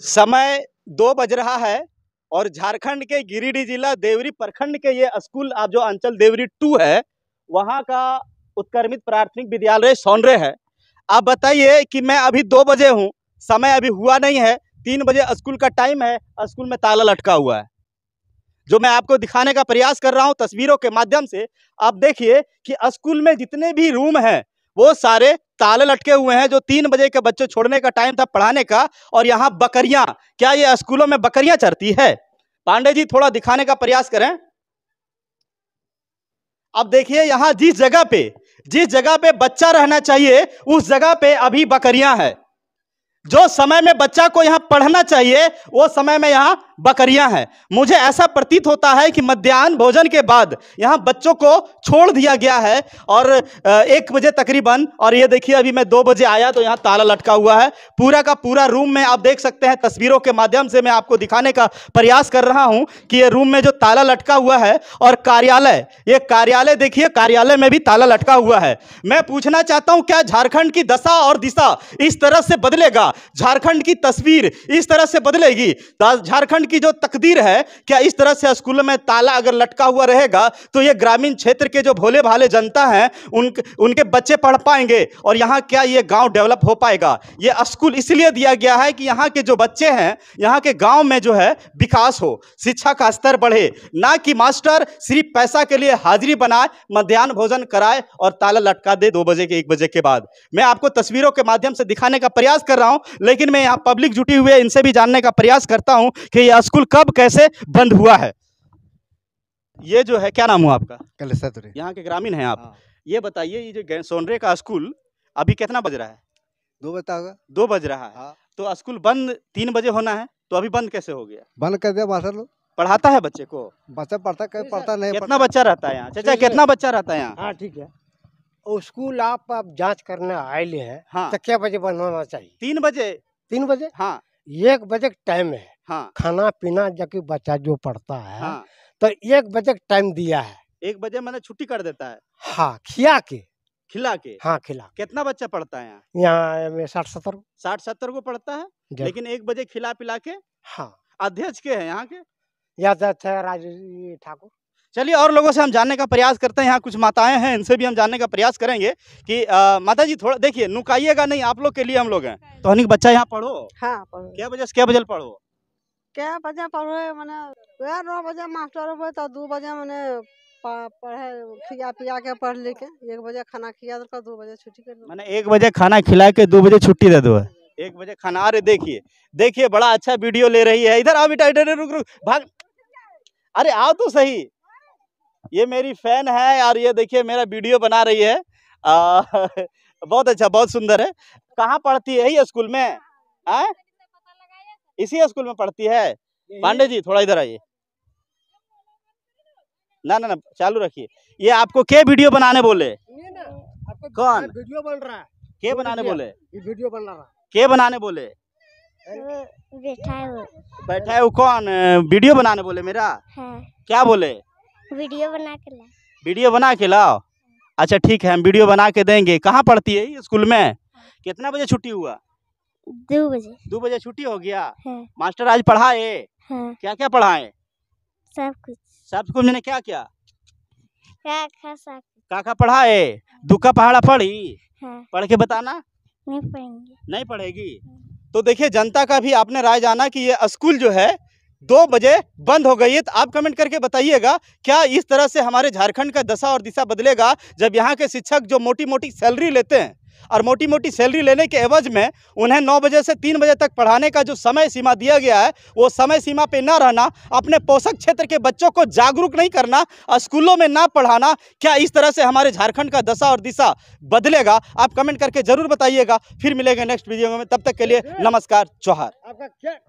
समय दो बज रहा है और झारखंड के गिरिडीह जिला देवरी प्रखंड के ये स्कूल आप जो अंचल देवरी टू है वहाँ का उत्कर्मित प्राथमिक विद्यालय सौनरे है आप बताइए कि मैं अभी दो बजे हूँ समय अभी हुआ नहीं है तीन बजे स्कूल का टाइम है स्कूल में ताला लटका हुआ है जो मैं आपको दिखाने का प्रयास कर रहा हूँ तस्वीरों के माध्यम से आप देखिए कि स्कूल में जितने भी रूम हैं वो सारे ताले लटके हुए हैं जो तीन बजे के बच्चे छोड़ने का टाइम था पढ़ाने का और यहाँ बकरियां क्या ये स्कूलों में बकरियां चढ़ती है पांडे जी थोड़ा दिखाने का प्रयास करें अब देखिए यहाँ जिस जगह पे जिस जगह पे बच्चा रहना चाहिए उस जगह पे अभी बकरियां हैं जो समय में बच्चा को यहाँ पढ़ना चाहिए वो समय में यहाँ बकरियां हैं मुझे ऐसा प्रतीत होता है कि मध्यान्ह भोजन के बाद यहाँ बच्चों को छोड़ दिया गया है और एक बजे तकरीबन और ये देखिए अभी मैं दो बजे आया तो यहाँ ताला लटका हुआ है पूरा का पूरा रूम में आप देख सकते हैं तस्वीरों के माध्यम से मैं आपको दिखाने का प्रयास कर रहा हूँ कि ये रूम में जो ताला लटका हुआ है और कार्यालय ये कार्यालय देखिए कार्यालय में भी ताला लटका हुआ है मैं पूछना चाहता हूँ क्या झारखंड की दशा और दिशा इस तरह से बदलेगा झारखंड की तस्वीर इस तरह से बदलेगी झारखंड झारखंड की जो तकदीर है क्या इस तरह से स्कूलों में ताला अगर लटका हुआ रहेगा तो ये ग्रामीण क्षेत्र के जो भोले भाले जनता हैं उन उनके बच्चे पढ़ पाएंगे और यहाँ क्या ये गांव डेवलप हो पाएगा ये स्कूल इसलिए दिया गया है कि यहाँ के जो बच्चे हैं यहाँ के गाँव में जो है विकास हो शिक्षा का स्तर बढ़े ना कि मास्टर सिर्फ पैसा के लिए हाजिरी बनाए मध्यान्ह भोजन कराए और ताला लटका दे दो बजे के एक बजे के बाद मैं आपको तस्वीरों के माध्यम से दिखाने का प्रयास कर रहा हूँ लेकिन मैं यहाँ पब्लिक जुटी हुई है इनसे भी जानने का प्रयास करता हूँ कि ये स्कूल कब कैसे बंद हुआ है ये जो है क्या नाम हुआ आपका कलेश्वर यहाँ के ग्रामीण हैं आप हाँ। ये बताइए ये जो सोनरे का स्कूल अभी कितना बज रहा है दो बजता होगा दो बज रहा है हाँ। तो स्कूल बंद तीन बजे होना है तो अभी बंद कैसे हो गया बंद कर दिया मास्टर लोग पढ़ाता है बच्चे को बच्चा पढ़ता कर, पढ़ता नहीं कितना बच्चा रहता है यहाँ चाचा कितना बच्चा रहता है यहाँ हाँ ठीक है स्कूल आप आप जांच करने आए हैं हाँ तो क्या बजे बंद होना चाहिए तीन बजे तीन बजे हाँ एक बजे टाइम है हाँ। खाना पीना जबकि बच्चा जो पढ़ता है हाँ। तो एक बजे टाइम दिया है एक बजे मैंने मतलब छुट्टी कर देता है हाँ खिया के खिला के हाँ खिला कितना बच्चा पढ़ता है यहाँ यहाँ साठ सत्तर साठ सत्तर को पढ़ता है लेकिन एक बजे खिला पिला के हाँ अध्यक्ष के है यहाँ के अध्यक्ष है राज ठाकुर चलिए और लोगों से हम जानने का प्रयास करते हैं यहाँ कुछ माताएं हैं इनसे भी हम जानने का प्रयास करेंगे कि आ, माता जी थोड़ा देखिए नुकाइएगा नहीं आप लोग के लिए हम लोग हैं तो बच्चा यहाँ पढ़ो हाँ पढ़ो क्या बजे क्या बजे पढ़ो क्या बजे पढ़े मैंने वह नौ बजे मास्टर तो दो बजे मैंने पढ़े खिया पिया के पढ़ एक बजे खाना दो बजे छुट्टी कर मैंने एक बजे खाना खिला के दो बजे छुट्टी दे दो एक बजे खाना अरे देखिए देखिए बड़ा अच्छा वीडियो ले रही है इधर आओ बेटा इधर रुक रुक भाग अरे आओ तो सही ये मेरी फैन है और ये देखिए मेरा वीडियो बना रही है आ, बहुत अच्छा बहुत सुंदर है कहाँ पढ़ती है ये स्कूल में आ? इसी स्कूल में पढ़ती है पांडे जी थोड़ा इधर आइए ना ना ना चालू रखिए ये आपको के वीडियो बनाने बोले कौन वीडियो बन रहा है के बनाने बोले वीडियो बन रहा के बनाने बोले बैठा है बैठा है वो कौन वीडियो बनाने बोले मेरा है। हाँ। क्या बोले वीडियो बना के लाओ वीडियो बना के लाओ अच्छा ठीक है हम वीडियो बना के देंगे कहाँ पढ़ती है स्कूल में कितना बजे छुट्टी हुआ दो बजे दो बजे छुट्टी हो गया है। हाँ। मास्टर आज पढ़ाए है। हाँ। क्या क्या पढ़ाए सब कुछ सब कुछ मैंने क्या क्या काका पढ़ाए दुखा पहाड़ा पढ़ी हाँ। पढ़ के बताना नहीं पढ़ेंगे नहीं पढ़ेगी तो देखिए जनता का भी आपने राय जाना कि ये स्कूल जो है दो बजे बंद हो गई है तो आप कमेंट करके बताइएगा क्या इस तरह से हमारे झारखंड का दशा और दिशा बदलेगा जब यहाँ के शिक्षक जो मोटी मोटी सैलरी लेते हैं और मोटी मोटी सैलरी लेने के एवज में उन्हें नौ बजे से तीन बजे तक पढ़ाने का जो समय सीमा दिया गया है वो समय सीमा पे ना रहना अपने पोषक क्षेत्र के बच्चों को जागरूक नहीं करना स्कूलों में ना पढ़ाना क्या इस तरह से हमारे झारखंड का दशा और दिशा बदलेगा आप कमेंट करके जरूर बताइएगा फिर मिलेगा नेक्स्ट वीडियो में तब तक के लिए नमस्कार चौहार